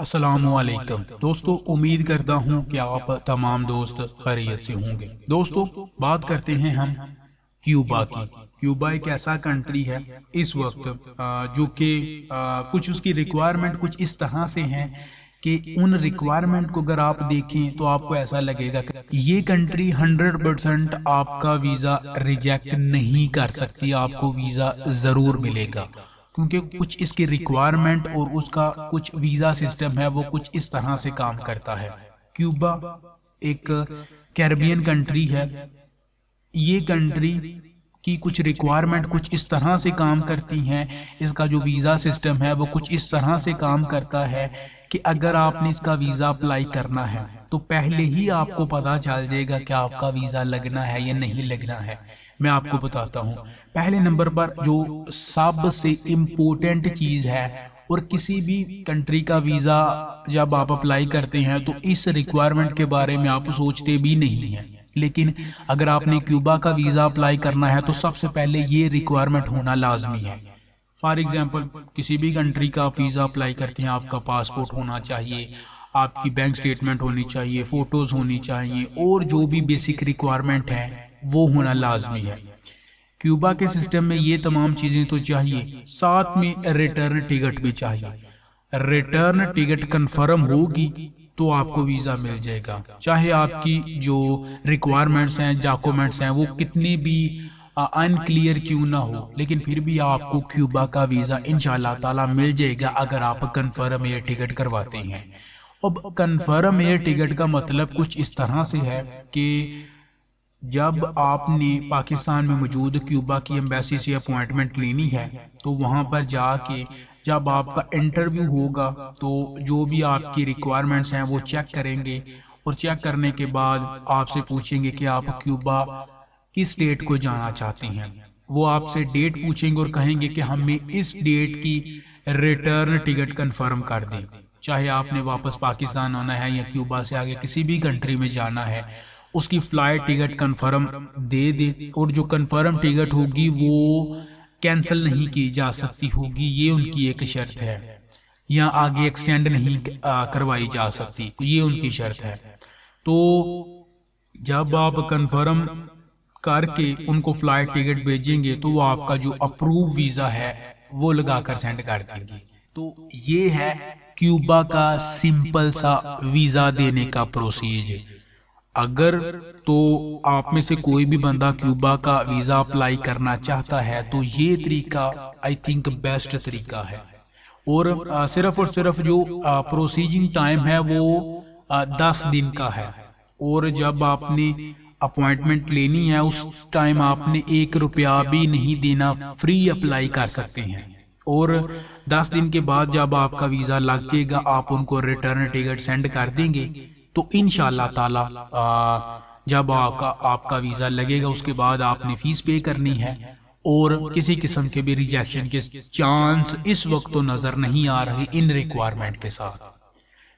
असलकम दोस्तों उम्मीद करता हूँ कि आप तमाम दोस्त खैरियत से होंगे दोस्तों बात करते हैं हम क्यूबा की क्यूबा एक ऐसा कंट्री है इस वक्त जो कि कुछ उसकी रिक्वायरमेंट कुछ इस तरह से हैं कि उन रिक्वायरमेंट को अगर आप देखें तो, तो आपको ऐसा लगेगा कि ये कंट्री 100 परसेंट आपका वीज़ा रिजेक्ट नहीं कर सकती आपको वीज़ा ज़रूर मिलेगा क्योंकि कुछ इसकी रिक्वायरमेंट और उसका कुछ वीज़ा सिस्टम है वो कुछ इस तरह से काम करता है क्यूबा एक कैरबियन कंट्री है ये कंट्री की कुछ रिक्वायरमेंट कुछ इस तरह से काम करती हैं इसका जो वीज़ा सिस्टम है वो कुछ इस तरह से काम करता है कि अगर आपने इसका वीज़ा अप्लाई करना है तो पहले ही आपको पता चल जाएगा कि आपका वीज़ा लगना है या नहीं लगना है मैं आपको बताता हूँ पहले नंबर पर जो सबसे इम्पोर्टेंट चीज़ है और किसी भी कंट्री का वीज़ा जब आप अप्लाई करते हैं तो इस रिक्वायरमेंट के बारे में आप सोचते भी नहीं हैं लेकिन अगर आपने क्यूबा का वीज़ा अप्लाई करना है तो सबसे पहले ये रिक्वायरमेंट होना लाजमी है फॉर एग्ज़ाम्पल किसी भी कंट्री का आप वीज़ा अप्लाई करते हैं आपका पासपोर्ट होना चाहिए आपकी बैंक स्टेटमेंट होनी चाहिए फ़ोटोज़ होनी चाहिए और जो भी बेसिक रिक्वायरमेंट है वो होना लाजमी है क्यूबा के सिस्टम में ये तमाम चीज़ें तो चाहिए साथ में रिटर्न टिकट भी चाहिए रिटर्न टिकट कंफर्म होगी तो आपको वीज़ा मिल जाएगा चाहे आपकी जो रिक्वायरमेंट्स हैं डॉक्यूमेंट्स हैं वो कितने भी अनक्लियर क्यों ना हो लेकिन फिर भी आपको क्यूबा का वीज़ा इन ताला मिल जाएगा अगर आप कन्फर्म एयर टिकट करवाते हैं अब कन्फर्म एयर टिकट का मतलब कुछ इस तरह से है कि जब आपने पाकिस्तान में मौजूद क्यूबा की एम्बेसी से अपॉइंटमेंट लेनी है तो वहाँ पर जाके जब आपका इंटरव्यू होगा तो जो भी आपकी रिक्वायरमेंट्स हैं वो चेक करेंगे और चेक करने के बाद आपसे पूछेंगे कि आप क्यूबा किस डेट को जाना चाहते हैं वो आपसे डेट पूछेंगे और कहेंगे कि हमें इस डेट की रिटर्न टिकट कंफर्म कर दें चाहे आपने वापस पाकिस्तान आना है या क्यूबा से आगे किसी भी कंट्री में जाना है उसकी फ्लाइट टिकट कंफर्म दे दे और जो कंफर्म टिकट होगी वो कैंसिल नहीं की जा सकती होगी ये उनकी एक शर्त है या आगे एक्सटेंड नहीं करवाई जा सकती ये उनकी शर्त है तो जब आप कंफर्म करके उनको फ्लाइट टिकट भेजेंगे तो वो आपका जो अप्रूव वीज़ा है वो लगा कर सेंड कर देंगे तो ये है क्यूबा का सिंपल सा वीज़ा देने का प्रोसीजर अगर तो आप में से कोई भी बंदा क्यूबा का वीज़ा अप्लाई करना चाहता है तो ये तरीका आई थिंक बेस्ट तरीका है और सिर्फ और सिर्फ जो प्रोसीजिंग टाइम है वो दस दिन का है और जब आपने अपॉइंटमेंट लेनी है उस टाइम आपने एक रुपया भी नहीं देना फ्री अप्लाई कर सकते हैं और 10 दिन के बाद जब आपका वीज़ा लग जाएगा आप उनको रिटर्न टिकट सेंड कर देंगे तो इन ताला जब आपका आपका वीज़ा लगेगा उसके बाद आपने फ़ीस पे करनी है और किसी किस्म के भी रिजेक्शन के चांस इस वक्त तो नज़र नहीं आ रहे इन रिक्वायरमेंट के साथ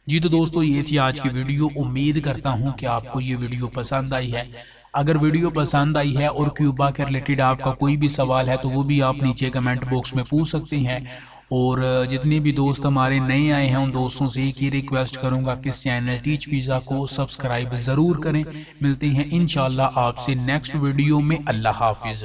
जी तो दोस्तों ये थी आज की वीडियो उम्मीद करता हूँ कि आपको ये वीडियो पसंद आई है अगर वीडियो पसंद आई है और क्यूबा के रिलेटेड आपका कोई भी सवाल है तो वो भी आप नीचे कमेंट बॉक्स में पूछ सकते हैं और जितने भी दोस्त हमारे नए आए हैं उन दोस्तों से एक ही रिक्वेस्ट करूँगा कि चैनल टीच पिज़्ज़ा को सब्सक्राइब ज़रूर करें मिलते हैं इन आपसे नेक्स्ट वीडियो में अल्लाह हाफिज़